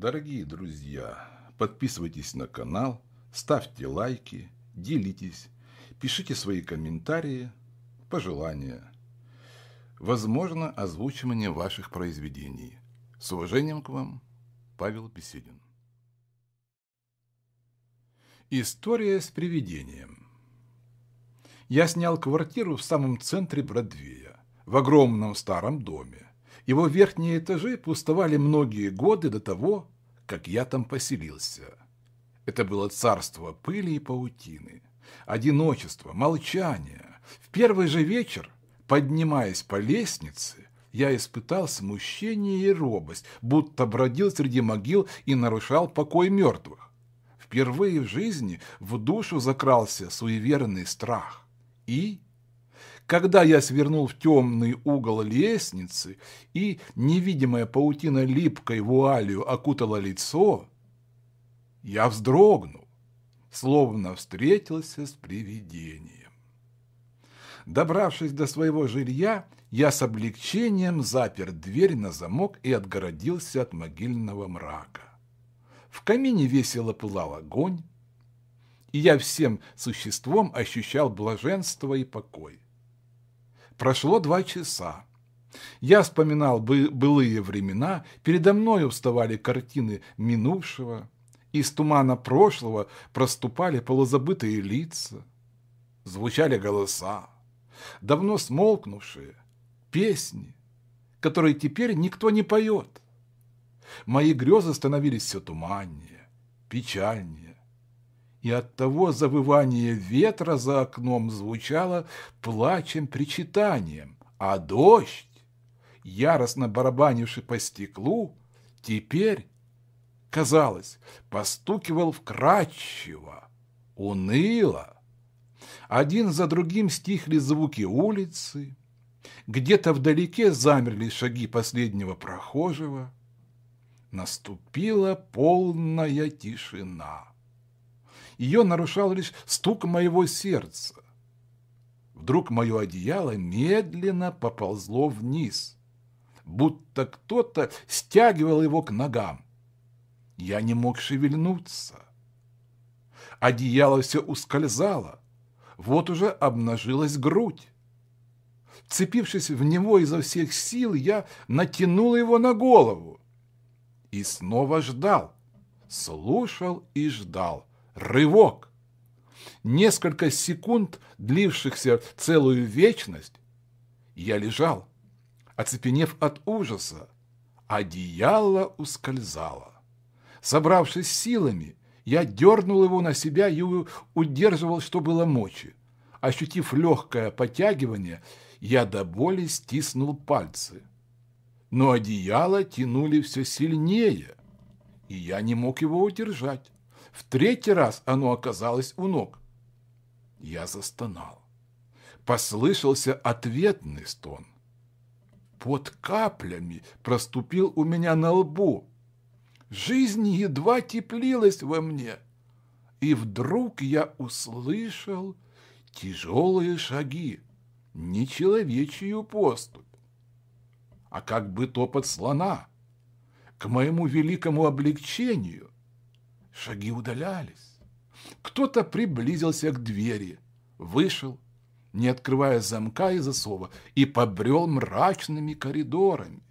Дорогие друзья, подписывайтесь на канал, ставьте лайки, делитесь, пишите свои комментарии, пожелания. Возможно, озвучивание ваших произведений. С уважением к вам, Павел Беседин. История с привидением. Я снял квартиру в самом центре Бродвея, в огромном старом доме. Его верхние этажи пустовали многие годы до того, как я там поселился. Это было царство пыли и паутины, одиночество, молчание. В первый же вечер, поднимаясь по лестнице, я испытал смущение и робость, будто бродил среди могил и нарушал покой мертвых. Впервые в жизни в душу закрался суеверный страх и когда я свернул в темный угол лестницы, и невидимая паутина липкой вуалью окутала лицо, я вздрогнул, словно встретился с привидением. Добравшись до своего жилья, я с облегчением запер дверь на замок и отгородился от могильного мрака. В камине весело пылал огонь, и я всем существом ощущал блаженство и покой. Прошло два часа. Я вспоминал бы былые времена, передо мною вставали картины минувшего, из тумана прошлого проступали полузабытые лица, звучали голоса, давно смолкнувшие, песни, которые теперь никто не поет. Мои грезы становились все туманнее, печальнее и оттого завывание ветра за окном звучало плачем-причитанием, а дождь, яростно барабанивший по стеклу, теперь, казалось, постукивал вкрадчиво, уныло. Один за другим стихли звуки улицы, где-то вдалеке замерли шаги последнего прохожего. Наступила полная тишина ее нарушал лишь стук моего сердца. Вдруг мое одеяло медленно поползло вниз, будто кто-то стягивал его к ногам. Я не мог шевельнуться. Одеяло все ускользало, вот уже обнажилась грудь. Вцепившись в него изо всех сил, я натянул его на голову и снова ждал, слушал и ждал. Рывок! Несколько секунд, длившихся целую вечность, я лежал, оцепенев от ужаса. Одеяло ускользало. Собравшись силами, я дернул его на себя и удерживал, что было мочи. Ощутив легкое подтягивание, я до боли стиснул пальцы. Но одеяло тянули все сильнее, и я не мог его удержать. В третий раз оно оказалось у ног. Я застонал. Послышался ответный стон. Под каплями проступил у меня на лбу. Жизнь едва теплилась во мне. И вдруг я услышал тяжелые шаги, нечеловечью поступь, а как бы топот слона. К моему великому облегчению Шаги удалялись. Кто-то приблизился к двери, вышел, не открывая замка и засова, и побрел мрачными коридорами.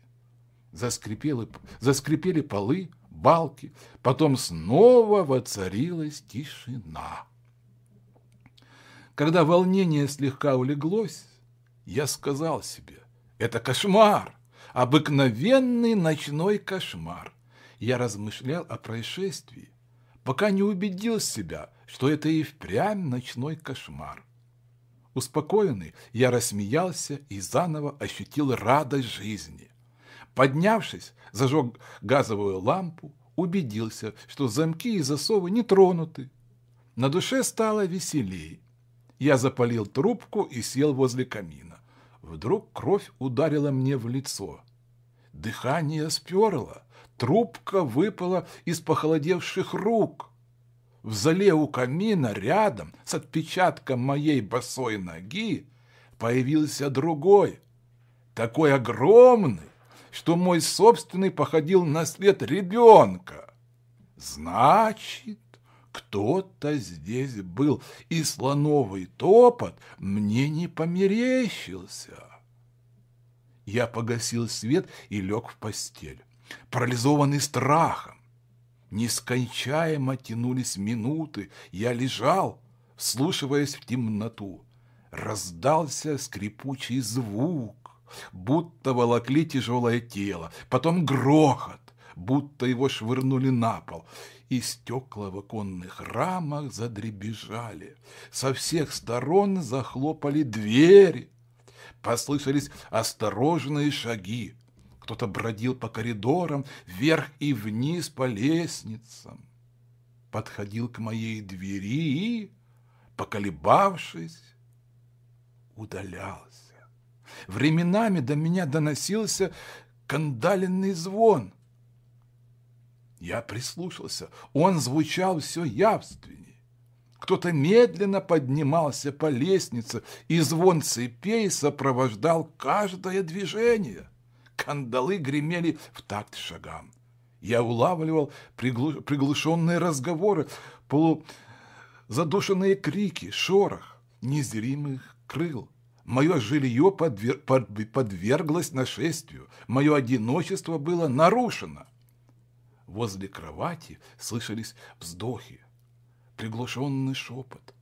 Заскрипели, заскрипели полы, балки, потом снова воцарилась тишина. Когда волнение слегка улеглось, я сказал себе, это кошмар, обыкновенный ночной кошмар. Я размышлял о происшествии, пока не убедил себя, что это и впрямь ночной кошмар. Успокоенный, я рассмеялся и заново ощутил радость жизни. Поднявшись, зажег газовую лампу, убедился, что замки и засовы не тронуты. На душе стало веселее. Я запалил трубку и сел возле камина. Вдруг кровь ударила мне в лицо. Дыхание сперло, трубка выпала из похолодевших рук. В зале у камина рядом с отпечатком моей босой ноги появился другой, такой огромный, что мой собственный походил на след ребенка. Значит, кто-то здесь был, и слоновый топот мне не померещился». Я погасил свет и лег в постель, парализованный страхом. Нескончаемо тянулись минуты, я лежал, слушаясь в темноту. Раздался скрипучий звук, будто волокли тяжелое тело, потом грохот, будто его швырнули на пол, и стекла в оконных рамах задребежали. Со всех сторон захлопали двери. Послышались осторожные шаги. Кто-то бродил по коридорам, вверх и вниз по лестницам. Подходил к моей двери и, поколебавшись, удалялся. Временами до меня доносился кандаленный звон. Я прислушался, он звучал все явственнее. Кто-то медленно поднимался по лестнице, и звон цепей сопровождал каждое движение. Кандалы гремели в такт шагам. Я улавливал приглушенные разговоры, полузадушенные крики, шорох, незримых крыл. Мое жилье подвер... под... подверглось нашествию, мое одиночество было нарушено. Возле кровати слышались вздохи приглушенный шепот.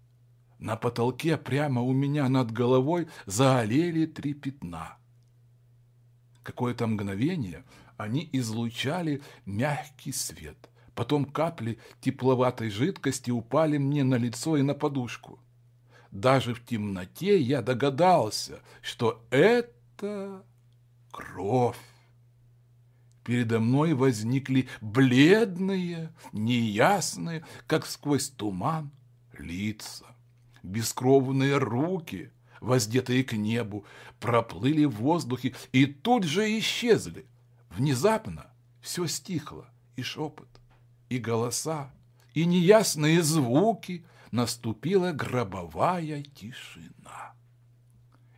На потолке прямо у меня над головой заолели три пятна. Какое-то мгновение они излучали мягкий свет. Потом капли тепловатой жидкости упали мне на лицо и на подушку. Даже в темноте я догадался, что это кровь. Передо мной возникли бледные, неясные, как сквозь туман, лица, бескровные руки, воздетые к небу, проплыли в воздухе и тут же исчезли. Внезапно все стихло, и шепот, и голоса, и неясные звуки, наступила гробовая тишина.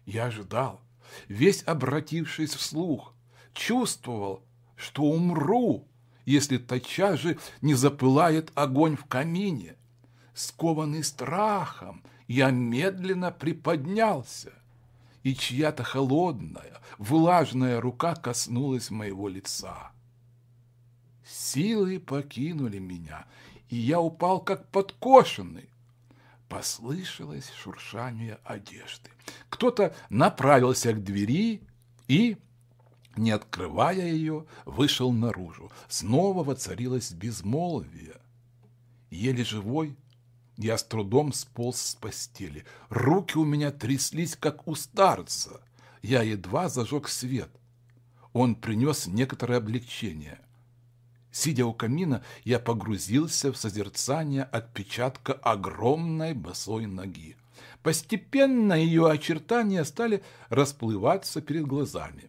Я ждал, весь обратившись вслух, чувствовал, что умру, если тотчас же не запылает огонь в камине. Скованный страхом, я медленно приподнялся, и чья-то холодная, влажная рука коснулась моего лица. Силы покинули меня, и я упал, как подкошенный. Послышалось шуршание одежды. Кто-то направился к двери и не открывая ее, вышел наружу. Снова воцарилось безмолвие. Еле живой, я с трудом сполз с постели. Руки у меня тряслись, как у старца. Я едва зажег свет. Он принес некоторое облегчение. Сидя у камина, я погрузился в созерцание отпечатка огромной босой ноги. Постепенно ее очертания стали расплываться перед глазами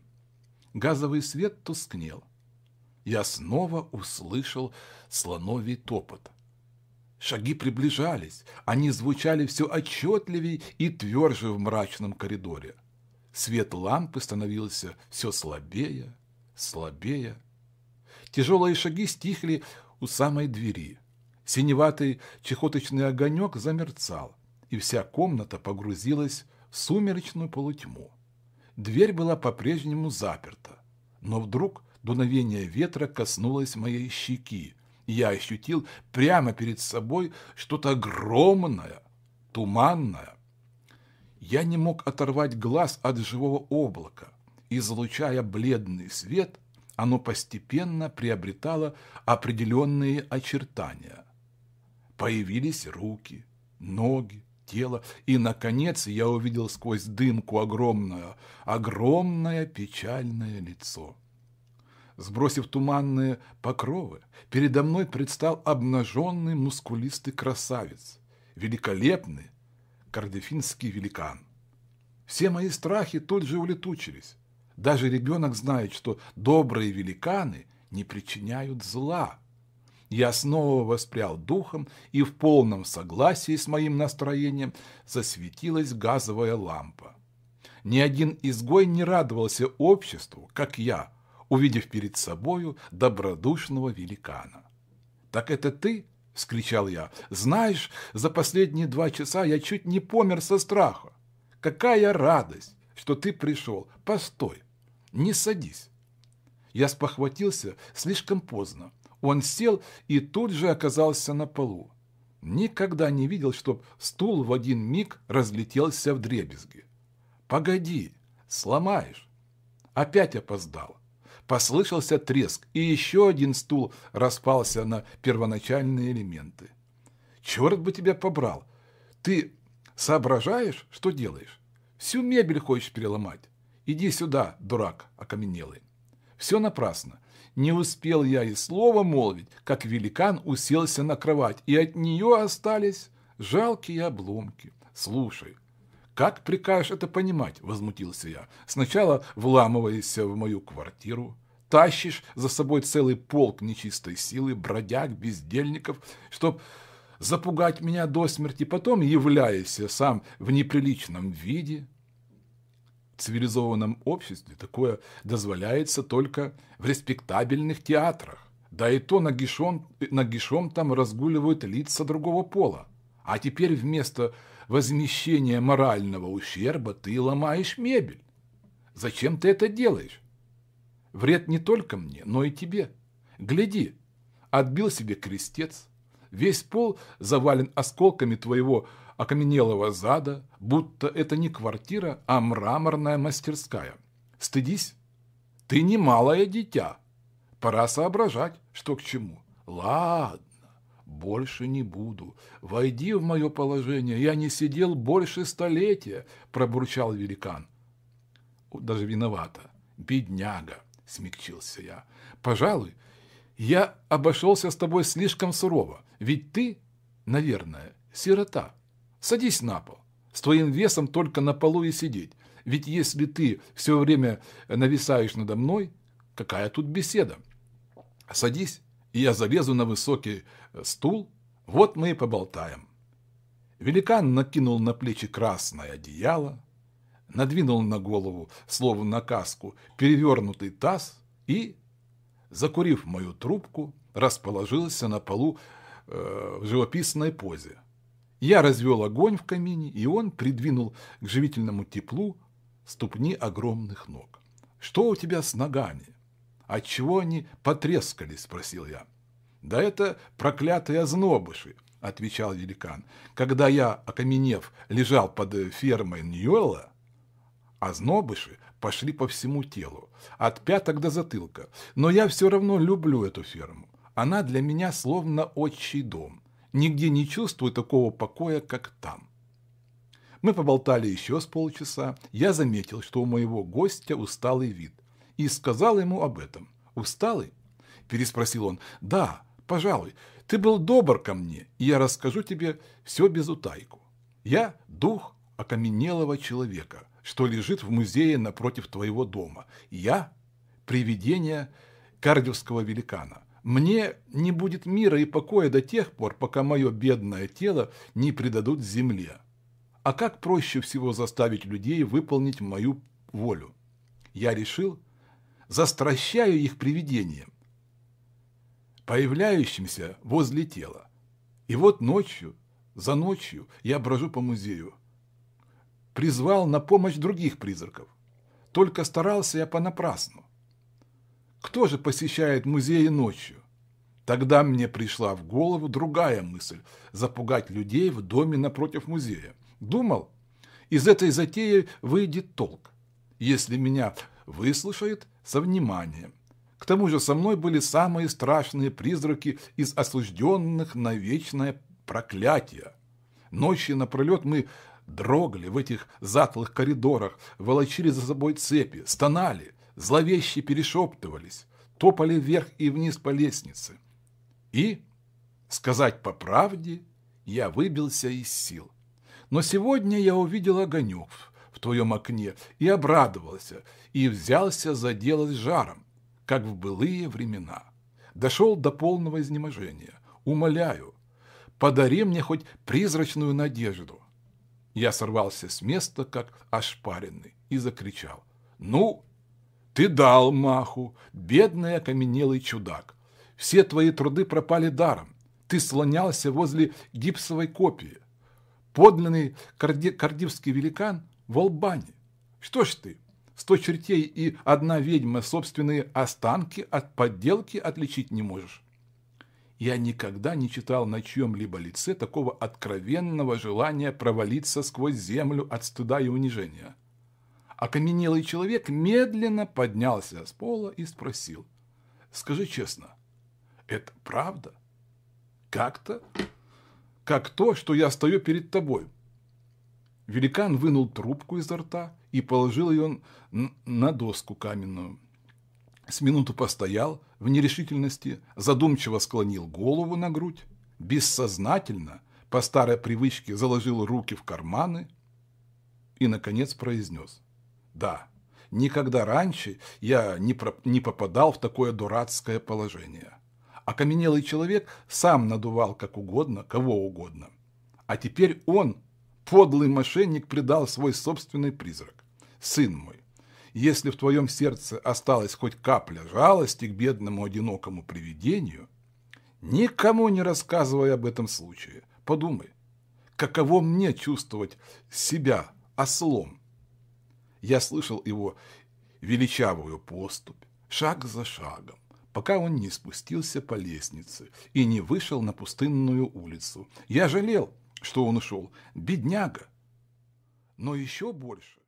газовый свет тускнел. Я снова услышал слоновий топот. Шаги приближались, они звучали все отчетливее и тверже в мрачном коридоре. Свет лампы становился все слабее, слабее. Тяжелые шаги стихли у самой двери. Синеватый чехоточный огонек замерцал, и вся комната погрузилась в сумеречную полутьму. Дверь была по-прежнему заперта, но вдруг дуновение ветра коснулось моей щеки, и я ощутил прямо перед собой что-то огромное, туманное. Я не мог оторвать глаз от живого облака. Излучая бледный свет, оно постепенно приобретало определенные очертания. Появились руки, ноги, тело, и, наконец, я увидел сквозь дымку огромное, огромное печальное лицо. Сбросив туманные покровы, передо мной предстал обнаженный мускулистый красавец, великолепный кардефинский великан. Все мои страхи тут же улетучились. Даже ребенок знает, что добрые великаны не причиняют зла, я снова воспрял духом, и в полном согласии с моим настроением засветилась газовая лампа. Ни один изгой не радовался обществу, как я, увидев перед собою добродушного великана. «Так это ты?» – вскричал я. «Знаешь, за последние два часа я чуть не помер со страха. Какая радость, что ты пришел! Постой, не садись!» Я спохватился слишком поздно. Он сел и тут же оказался на полу. Никогда не видел, чтоб стул в один миг разлетелся в дребезги. «Погоди, сломаешь!» Опять опоздал. Послышался треск, и еще один стул распался на первоначальные элементы. «Черт бы тебя побрал! Ты соображаешь, что делаешь? Всю мебель хочешь переломать? Иди сюда, дурак окаменелый!» Все напрасно. Не успел я и слова молвить, как великан уселся на кровать, и от нее остались жалкие обломки. Слушай, как прикажешь это понимать? Возмутился я. Сначала вламываясь в мою квартиру, тащишь за собой целый полк нечистой силы, бродяг, бездельников, чтоб запугать меня до смерти, потом являешься сам в неприличном виде, цивилизованном обществе такое дозволяется только в респектабельных театрах. Да и то нагишом, нагишом там разгуливают лица другого пола. А теперь вместо возмещения морального ущерба ты ломаешь мебель. Зачем ты это делаешь? Вред не только мне, но и тебе. Гляди, отбил себе крестец. Весь пол завален осколками твоего окаменелого зада, будто это не квартира, а мраморная мастерская. Стыдись, ты не малое дитя. Пора соображать, что к чему. Ладно, больше не буду. Войди в мое положение, я не сидел больше столетия, пробурчал великан. Даже виновата, бедняга, смягчился я. Пожалуй, я обошелся с тобой слишком сурово, ведь ты, наверное, сирота. Садись на пол. С твоим весом только на полу и сидеть. Ведь если ты все время нависаешь надо мной, какая тут беседа? Садись, и я залезу на высокий э, стул. Вот мы и поболтаем. Великан накинул на плечи красное одеяло, надвинул на голову, словно на каску, перевернутый таз и, закурив мою трубку, расположился на полу э, в живописной позе. Я развел огонь в камине, и он придвинул к живительному теплу ступни огромных ног. «Что у тебя с ногами?» «Отчего они потрескались?» – спросил я. «Да это проклятые ознобыши», – отвечал великан. «Когда я, окаменев, лежал под фермой Ньюэлла, ознобыши пошли по всему телу, от пяток до затылка. Но я все равно люблю эту ферму. Она для меня словно отчий дом нигде не чувствую такого покоя, как там. Мы поболтали еще с полчаса. Я заметил, что у моего гостя усталый вид. И сказал ему об этом. «Усталый?» – переспросил он. «Да, пожалуй. Ты был добр ко мне, и я расскажу тебе все без утайку. Я – дух окаменелого человека, что лежит в музее напротив твоего дома. Я – привидение кардиевского великана, мне не будет мира и покоя до тех пор, пока мое бедное тело не предадут земле. А как проще всего заставить людей выполнить мою волю? Я решил, застращаю их привидением, появляющимся возле тела. И вот ночью, за ночью, я брожу по музею. Призвал на помощь других призраков. Только старался я понапрасну. Кто же посещает музеи ночью? Тогда мне пришла в голову другая мысль – запугать людей в доме напротив музея. Думал, из этой затеи выйдет толк, если меня выслушает со вниманием. К тому же со мной были самые страшные призраки из осужденных на вечное проклятие. Ночи напролет мы дрогли в этих затлых коридорах, волочили за собой цепи, стонали – зловеще перешептывались, топали вверх и вниз по лестнице. И, сказать по правде, я выбился из сил. Но сегодня я увидел огонек в твоем окне и обрадовался, и взялся за дело с жаром, как в былые времена. Дошел до полного изнеможения. Умоляю, подари мне хоть призрачную надежду. Я сорвался с места, как ошпаренный, и закричал. «Ну, ты дал маху, бедный окаменелый чудак. Все твои труды пропали даром. Ты слонялся возле гипсовой копии. Подлинный карди кардивский великан в Албане. Что ж ты, сто чертей и одна ведьма собственные останки от подделки отличить не можешь. Я никогда не читал на чьем-либо лице такого откровенного желания провалиться сквозь землю от стыда и унижения. Окаменелый человек медленно поднялся с пола и спросил. «Скажи честно, это правда? Как-то? Как то, что я стою перед тобой?» Великан вынул трубку изо рта и положил ее на доску каменную. С минуту постоял в нерешительности, задумчиво склонил голову на грудь, бессознательно, по старой привычке, заложил руки в карманы и, наконец, произнес – да, никогда раньше я не, про... не попадал в такое дурацкое положение. Окаменелый человек сам надувал как угодно, кого угодно. А теперь он, подлый мошенник, предал свой собственный призрак. Сын мой, если в твоем сердце осталась хоть капля жалости к бедному одинокому привидению, никому не рассказывай об этом случае. Подумай, каково мне чувствовать себя ослом, я слышал его величавую поступь, шаг за шагом, пока он не спустился по лестнице и не вышел на пустынную улицу. Я жалел, что он ушел. Бедняга. Но еще больше.